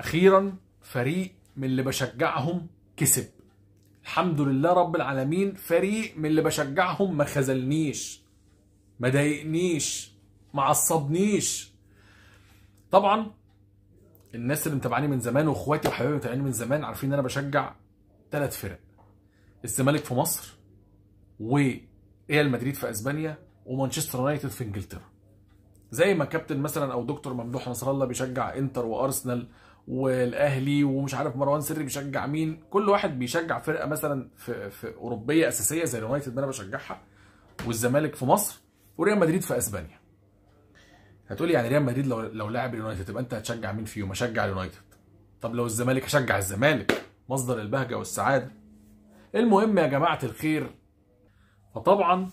اخيرا فريق من اللي بشجعهم كسب الحمد لله رب العالمين فريق من اللي بشجعهم ما خذلنيش ما ضايقنيش ما عصبنيش طبعا الناس اللي متابعاني من زمان واخواتي وحبايبي متابعيني من زمان عارفين ان انا بشجع ثلاث فرق الزمالك في مصر وريال مدريد في اسبانيا ومانشستر يونايتد في انجلترا زي ما كابتن مثلا او دكتور ممدوح نصر الله بيشجع انتر وارسنال والاهلي ومش عارف مروان سري بيشجع مين كل واحد بيشجع فرقه مثلا في, في اوروبيه اساسيه زي اليونايتد انا بشجعها والزمالك في مصر وريال مدريد في اسبانيا هتقولي يعني ريال مدريد لو لو لاعب اليونايتد تبقى انت هتشجع مين فيهم اشجع اليونايتد طب لو الزمالك هشجع الزمالك مصدر البهجه والسعاده المهم يا جماعه الخير فطبعا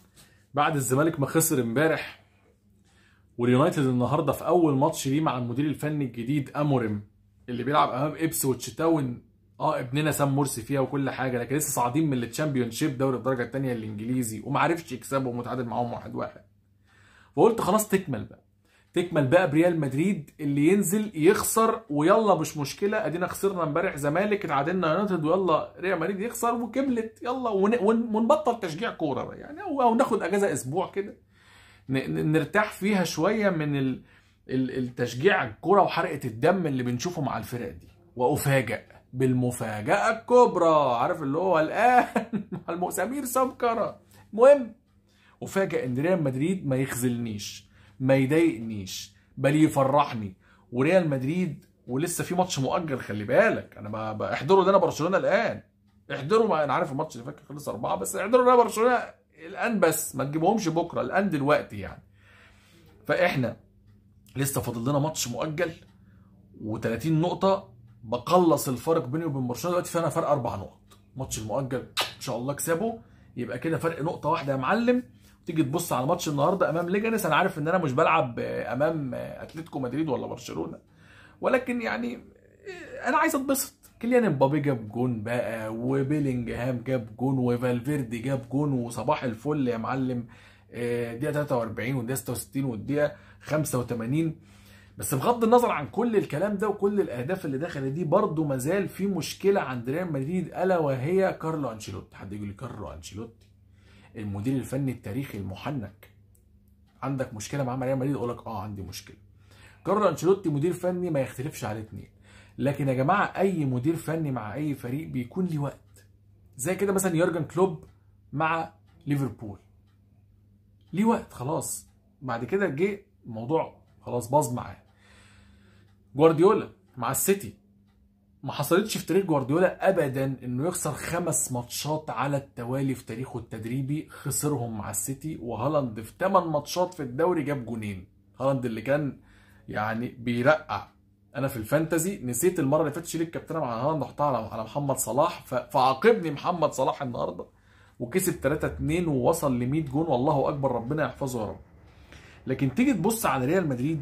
بعد الزمالك ما خسر امبارح واليونايتد النهارده في اول ماتش ليه مع المدير الفني الجديد اموريم اللي بيلعب امام ابس تاون اه ابننا سام مرسي فيها وكل حاجه لكن لسه صاعدين من التشامبيون شيب دوري الدرجه الثانيه الانجليزي وما عرفش يكسبهم وتعادل معاهم واحد واحد فقلت خلاص تكمل بقى تكمل بقى بريال مدريد اللي ينزل يخسر ويلا مش مشكله ادينا خسرنا امبارح زمالك اتعادلنا يونايتد ويلا ريال مدريد يخسر وكملت يلا ونبطل تشجيع كوره يعني او ناخد اجازه اسبوع كده نرتاح فيها شويه من ال... التشجيع الكرة وحرقة الدم اللي بنشوفه مع الفرق دي وأفاجأ بالمفاجأة الكبرى عارف اللي هو الآن مع سمير سمكرة المهم أفاجأ إن ريال مدريد ما يخذلنيش ما يضايقنيش بل يفرحني وريال مدريد ولسه في ماتش مؤجل خلي بالك انا بحضره ده انا برشلونه الان احضروا انا عارف الماتش اللي فات خلص اربعه بس احضروا انا برشلونه الان بس ما تجيبهمش بكره الان دلوقتي يعني فاحنا لسه فاضل لنا ماتش مؤجل و30 نقطه بقلص الفرق بيني وبين برشلونه دلوقتي فانا فرق اربع نقط ماتش المؤجل ان شاء الله كسبه يبقى كده فرق نقطه واحده يا معلم تيجي تبص على ماتش النهارده امام ليجانس انا عارف ان انا مش بلعب امام اتلتيكو مدريد ولا برشلونه ولكن يعني انا عايز اتبسط كيليان امبابي جاب جون بقى وبيلينجهام جاب جون وفالفيردي جاب جون وصباح الفل يا معلم الدقيقه 43 والدقيقه 66 والدقيقه 85 بس بغض النظر عن كل الكلام ده وكل الاهداف اللي دخلت دي برضه ما زال في مشكله عند ريال مدريد الا وهي كارلو انشيلوتي حد يقول لي كارلو انشيلوتي المدير الفني التاريخي المحنك عندك مشكله مع ريال مدريد اقول لك اه عندي مشكله كارلو انشيلوتي مدير فني ما يختلفش على اتنين لكن يا جماعه اي مدير فني مع اي فريق بيكون ليه وقت زي كده مثلا يورجن كلوب مع ليفربول ليه وقت خلاص بعد كده جه الموضوع خلاص باظ معاه جوارديولا مع السيتي ما حصلتش في تاريخ جوارديولا ابدا انه يخسر خمس ماتشات على التوالي في تاريخه التدريبي خسرهم مع السيتي وهالاند في 8 ماتشات في الدوري جاب جونين هالاند اللي كان يعني بيرقع انا في الفانتزي نسيت المره اللي فاتت شيل الكابتنه مع هالاند وحطها على محمد صلاح فعاقبني محمد صلاح النهارده وكسب 3 2 ووصل ل 100 جون والله اكبر ربنا يحفظه يا رب لكن تيجي تبص على ريال مدريد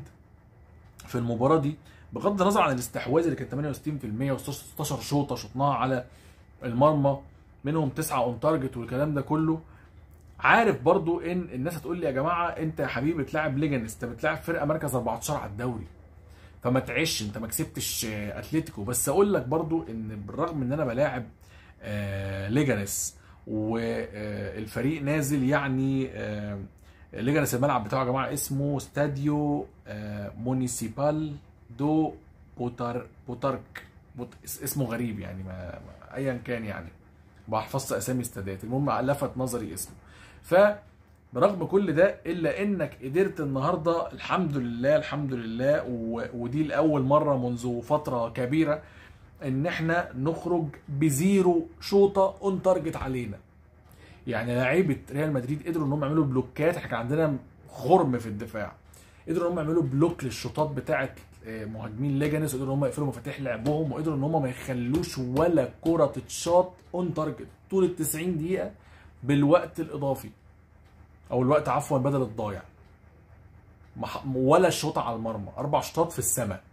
في المباراه دي بغض النظر عن الاستحواذ اللي كان 68% و16 شوطه شطناها على المرمى منهم تسعه اون تارجت والكلام ده كله عارف برضو ان الناس هتقول لي يا جماعه انت يا حبيبي بتلاعب ليجنس انت بتلاعب فرقه مركز 14 على الدوري فما تعيش انت ما كسبتش آه، اتلتيكو بس اقول لك برضو ان بالرغم ان انا بلاعب ليجانس آه، والفريق نازل يعني آه، ليجانس الملعب بتاعه يا جماعه اسمه استاديو مونيسيبال دو بوتر بوتارك اسمه غريب يعني ما ايا كان يعني ما حفظت اسامي استادات المهم لفت نظري اسمه ف برغم كل ده الا انك قدرت النهارده الحمد لله الحمد لله ودي لاول مره منذ فتره كبيره ان احنا نخرج بزيرو شوطه اون تارجت علينا يعني لعيبه ريال مدريد قدروا ان هم يعملوا بلوكات احنا كان عندنا خرم في الدفاع قدروا ان هم يعملوا بلوك للشوطات بتاعه آه، مهاجمين ليجانس وقدروا ان هم يقفلوا مفاتيح لعبهم وقدروا ان هم ما يخلوش ولا كره تتشاط اون تارجت طول ال 90 دقيقه بالوقت الاضافي او الوقت عفوا بدل الضايع ولا شوطه على المرمى اربع شوطات في السماء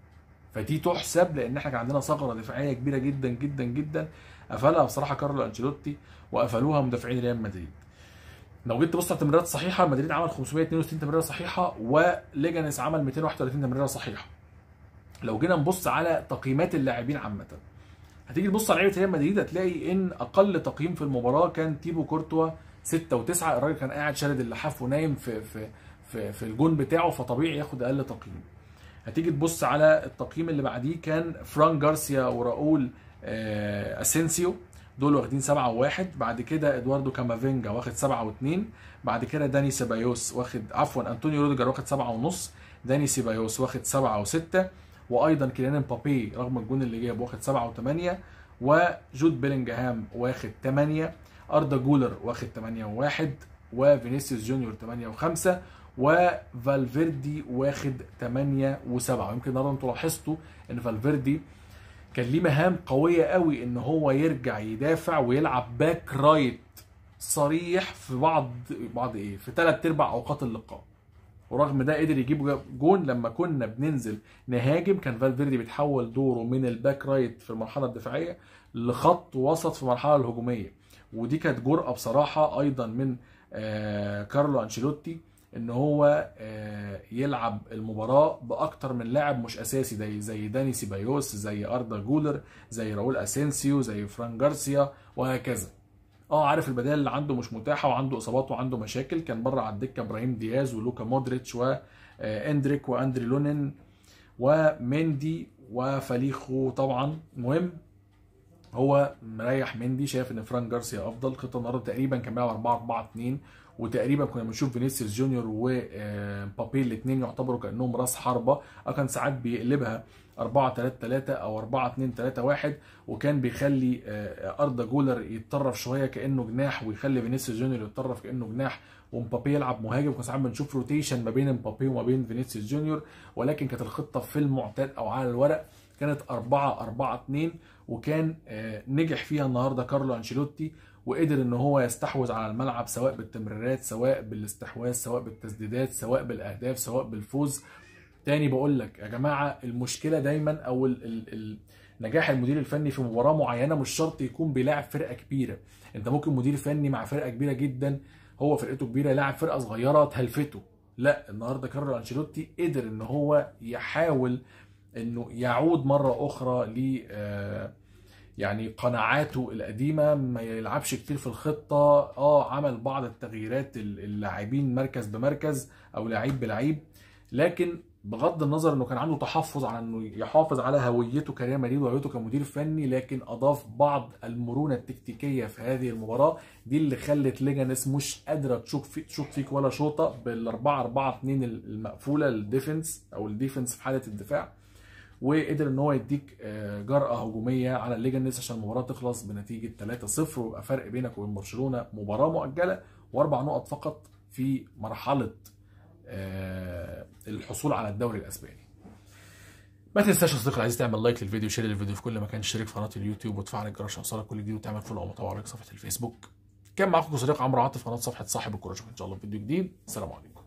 فدي تحسب لان احنا كان عندنا ثغره دفاعيه كبيره جدا جدا جدا قفلها بصراحه كارلو انشيلوتي وقفلوها مدافعين ريال مدريد لو جيت تبص على التمريرات الصحيحه مدريد عمل 562 تمريره صحيحه وليجانس عمل 231 تمريره صحيحه لو جينا نبص على تقييمات اللاعبين عامه هتيجي تبص على لعيبه ريال مدريد هتلاقي ان اقل تقييم في المباراه كان تيبو كورتوا 6 و9 الراجل كان قاعد شارد اللحاف ونايم في في في, في الجون بتاعه فطبيعي ياخد اقل تقييم هتيجي تبص على التقييم اللي بعديه كان فران جارسيا وراؤول آه، اسينسيو دول واخدين سبعة وواحد بعد كده ادواردو كامافينجا واخد سبعة 2 بعد كده داني سيبايوس واخد عفوا انطونيو روديجر واخد سبعة ونص داني سيبايوس واخد سبعة وستة وايضا كيليان امبابي رغم الجون اللي جاب واخد سبعة وثمانية وجود بيلينجهام واخد ثمانية اردا جولر واخد ثمانية وواحد وفينيسيوس جونيور ثمانية وخمسة وفالفيردي واخد 8 و7 ويمكن النهارده انتوا لاحظتوا ان فالفيردي كان ليه مهام قويه قوي ان هو يرجع يدافع ويلعب باك رايت صريح في بعض بعض ايه في ثلاث ارباع اوقات اللقاء ورغم ده قدر يجيب جون لما كنا بننزل نهاجم كان فالفيردي بيتحول دوره من الباك رايت في المرحله الدفاعيه لخط وسط في المرحله الهجوميه ودي كانت جرأه بصراحه ايضا من آه كارلو انشيلوتي ان هو آه، يلعب المباراه باكتر من لاعب مش اساسي زي زي داني سيبايوس زي اردا جولر زي راؤول اسينسيو زي فران جارسيا وهكذا اه عارف البدائل اللي عنده مش متاحه وعنده اصابات وعنده مشاكل كان بره على الدكه ابراهيم دياز ولوكا مودريتش واندريك آه، واندري لونين ومندي وفليخو طبعا المهم هو مريح مندي شايف ان فران جارسيا افضل خطه النهارده تقريبا كان بيلعب 4 4 2 وتقريبا كنا بنشوف فينيسيوس جونيور ومبابي آه، الاثنين يعتبروا كانهم راس حربه آه، كان ساعات بيقلبها 4 3 3 او 4 2 3 1 وكان بيخلي آه، اردا جولر يتطرف شويه كانه جناح ويخلي فينيسيوس جونيور يتطرف كانه جناح ومبابي يلعب مهاجم كنا ساعات بنشوف روتيشن ما بين مبابي وما بين فينيسيوس جونيور ولكن كانت الخطه في المعتاد او على الورق كانت 4 4 2 وكان نجح فيها النهارده كارلو انشيلوتي وقدر ان هو يستحوذ على الملعب سواء بالتمريرات سواء بالاستحواذ سواء بالتسديدات سواء بالاهداف سواء بالفوز تاني بقول لك يا جماعه المشكله دايما او ال ال ال نجاح المدير الفني في مباراه معينه مش شرط يكون بيلاعب فرقه كبيره انت ممكن مدير فني مع فرقه كبيره جدا هو فرقته كبيره لاعب فرقه صغيره تهلفته لا النهارده كارلو انشيلوتي قدر ان هو يحاول انه يعود مره اخرى ل آه يعني قناعاته القديمه ما يلعبش كتير في الخطه اه عمل بعض التغييرات اللاعبين مركز بمركز او لعيب بلعيب لكن بغض النظر انه كان عنده تحفظ على انه يحافظ على هويته كريال مدريد وهويته كمدير فني لكن اضاف بعض المرونه التكتيكيه في هذه المباراه دي اللي خلت ليجانس مش قادره تشوط في تشوك فيك ولا شوطه بال 4 4 2 المقفوله الديفنس او الديفنس في حاله الدفاع وقدر ان هو يديك آه، جرأه هجوميه على الليجنس عشان المباراه تخلص بنتيجه 3-0 ويبقى فرق بينك وبين برشلونه مباراه مؤجله واربع نقط فقط في مرحله آه، الحصول على الدوري الاسباني. ما تنساش يا صديقي العزيز تعمل لايك للفيديو وشير للفيديو في كل مكان اشترك في قناه اليوتيوب وتفعل الجرس عشان يوصلك كل جديد وتعمل فولو او متابعه على صفحه الفيسبوك. كان معاكم صديق عمرو عاطف قناه صفحه صاحب الكوره اشوفك ان شاء الله في فيديو جديد السلام عليكم